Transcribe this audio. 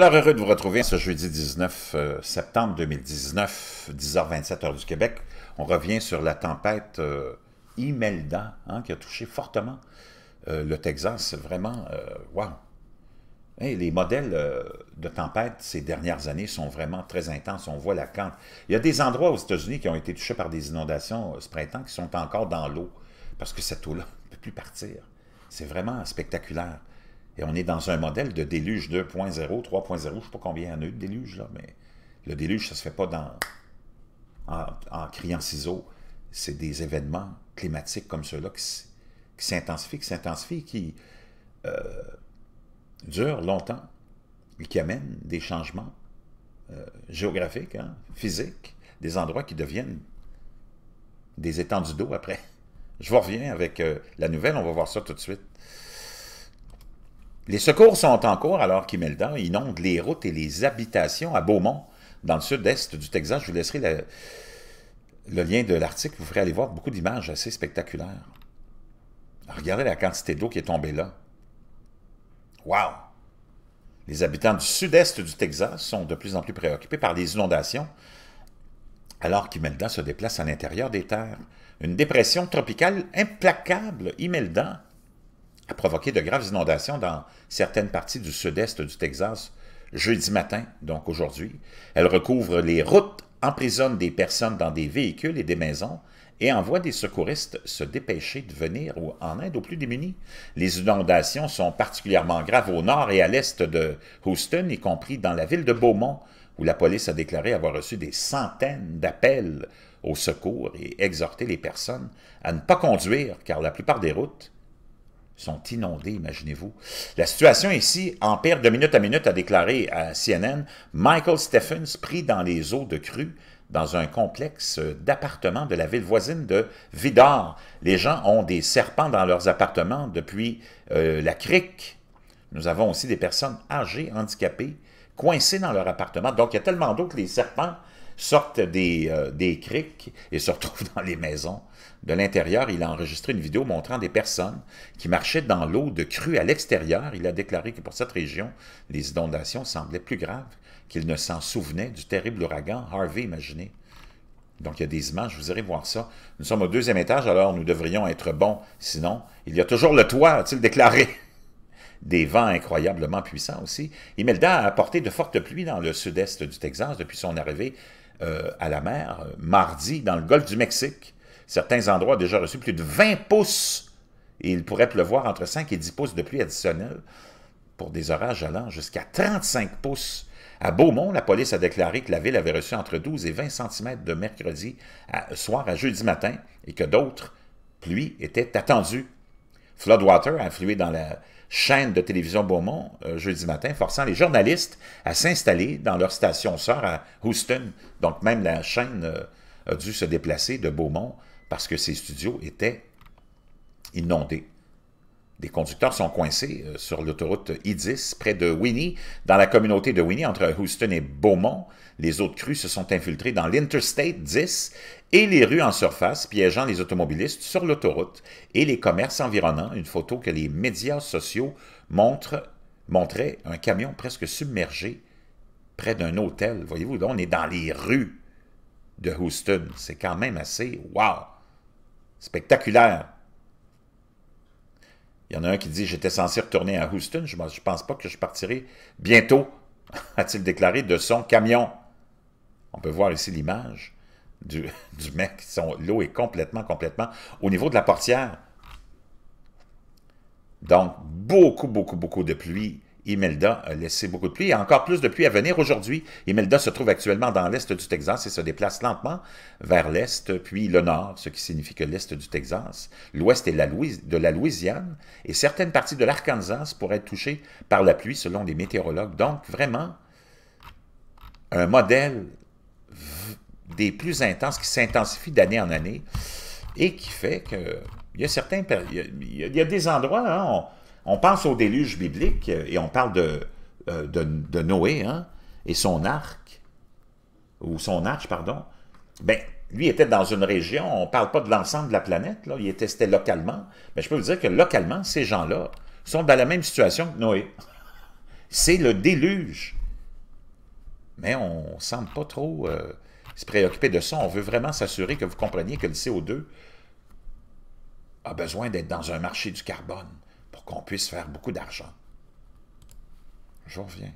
Alors, heureux de vous retrouver ce jeudi 19 euh, septembre 2019, 10h27 heure du Québec. On revient sur la tempête euh, Imelda, hein, qui a touché fortement euh, le Texas. Vraiment, waouh! Wow. les modèles de tempête ces dernières années sont vraiment très intenses. On voit la cante. Il y a des endroits aux États-Unis qui ont été touchés par des inondations ce printemps qui sont encore dans l'eau parce que cette eau-là ne peut plus partir. C'est vraiment spectaculaire. Et on est dans un modèle de déluge 2.0, 3.0, je ne sais pas combien il y en a de déluge, là, mais le déluge, ça ne se fait pas en, criant ciseaux. C'est des événements climatiques comme ceux-là qui, s'intensifient, qui s'intensifient, qui euh, durent longtemps et qui amènent des changements euh, géographiques, hein, physiques, des endroits qui deviennent des étendues d'eau après. Je reviens avec euh, la nouvelle, on va voir ça tout de suite. Les secours sont en cours alors qu'Imelda inonde les routes et les habitations à Beaumont, dans le sud-est du Texas. Je vous laisserai le lien de l'article. Vous ferez aller voir beaucoup d'images assez spectaculaires. Regardez la quantité d'eau qui est tombée là. Wow! Les habitants du sud-est du Texas sont de plus en plus préoccupés par les inondations, alors qu'Imelda se déplace à l'intérieur des terres. Une dépression tropicale implacable, Imelda, a provoqué de graves inondations dans certaines parties du sud-est du Texas jeudi matin, donc aujourd'hui. Elle recouvre les routes, emprisonne des personnes dans des véhicules et des maisons et envoie des secouristes se dépêcher de venir en aide aux plus démunis. Les inondations sont particulièrement graves au nord et à l'est de Houston, y compris dans la ville de Beaumont, où la police a déclaré avoir reçu des centaines d'appels au secours et exhorté les personnes à ne pas conduire, car la plupart des routes sont inondés, imaginez-vous. La situation ici empire de minute à minute, a déclaré à CNN Michael Stephens, pris dans les eaux de crue dans un complexe d'appartements de la ville voisine de Vidar. Les gens ont des serpents dans leurs appartements depuis euh, la crique. Nous avons aussi des personnes âgées, handicapées, coincées dans leur appartement. Donc, il y a tellement d'eau que les serpents sortent des, euh, des criques et se retrouvent dans les maisons. De l'intérieur, il a enregistré une vidéo montrant des personnes qui marchaient dans l'eau de crue à l'extérieur. Il a déclaré que pour cette région, les inondations semblaient plus graves qu'il ne s'en souvenait du terrible ouragan Harvey, imaginez. Donc, il y a des images, vous irez voir ça. Nous sommes au deuxième étage, alors nous devrions être bons. Sinon, il y a toujours le toit, a-t-il déclaré. Des vents incroyablement puissants aussi. Imelda a apporté de fortes pluies dans le sud-est du Texas depuis son arrivée euh, à la mer, euh, mardi, dans le golfe du Mexique. Certains endroits ont déjà reçu plus de 20 pouces et il pourrait pleuvoir entre 5 et 10 pouces de pluie additionnelle pour des orages allant jusqu'à 35 pouces. À Beaumont, la police a déclaré que la ville avait reçu entre 12 et 20 cm de mercredi soir à jeudi matin et que d'autres pluies étaient attendues Floodwater a influé dans la chaîne de télévision Beaumont euh, jeudi matin, forçant les journalistes à s'installer dans leur station sœur à Houston. Donc même la chaîne euh, a dû se déplacer de Beaumont parce que ses studios étaient inondés. Des conducteurs sont coincés euh, sur l'autoroute I-10 près de Winnie, dans la communauté de Winnie, entre Houston et Beaumont. Les autres crues se sont infiltrées dans l'Interstate 10 et les rues en surface, piégeant les automobilistes sur l'autoroute et les commerces environnants. Une photo que les médias sociaux montrent, montrait un camion presque submergé près d'un hôtel. Voyez-vous, on est dans les rues de Houston. C'est quand même assez, wow, spectaculaire y en a un qui dit J'étais censé retourner à Houston, je ne pense pas que je partirai bientôt, a-t-il déclaré, de son camion. On peut voir ici l'image du, du mec. L'eau est complètement, complètement au niveau de la portière. Donc, beaucoup, beaucoup, beaucoup de pluie. Imelda a laissé beaucoup de pluie et encore plus de pluie à venir aujourd'hui. Imelda se trouve actuellement dans l'est du Texas et se déplace lentement vers l'est, puis le nord, ce qui signifie que l'est du Texas, l'ouest et de la Louisiane et certaines parties de l'Arkansas pourraient être touchées par la pluie selon les météorologues. Donc vraiment, un modèle des plus intenses qui s'intensifie d'année en année et qui fait que il y a certains il il des endroits hein, on, on pense au déluge biblique euh, et on parle de, euh, de, Noé hein, et son arc, ou son arche, pardon. Bien, lui était dans une région, on ne parle pas de l'ensemble de la planète, là, il était, localement. Mais je peux vous dire que localement, ces gens-là sont dans la même situation que Noé. C'est le déluge. Mais on ne semble pas trop euh, se préoccuper de ça. On veut vraiment s'assurer que vous compreniez que le CO2 a besoin d'être dans un marché du carbone qu'on puisse faire beaucoup d'argent. Je reviens.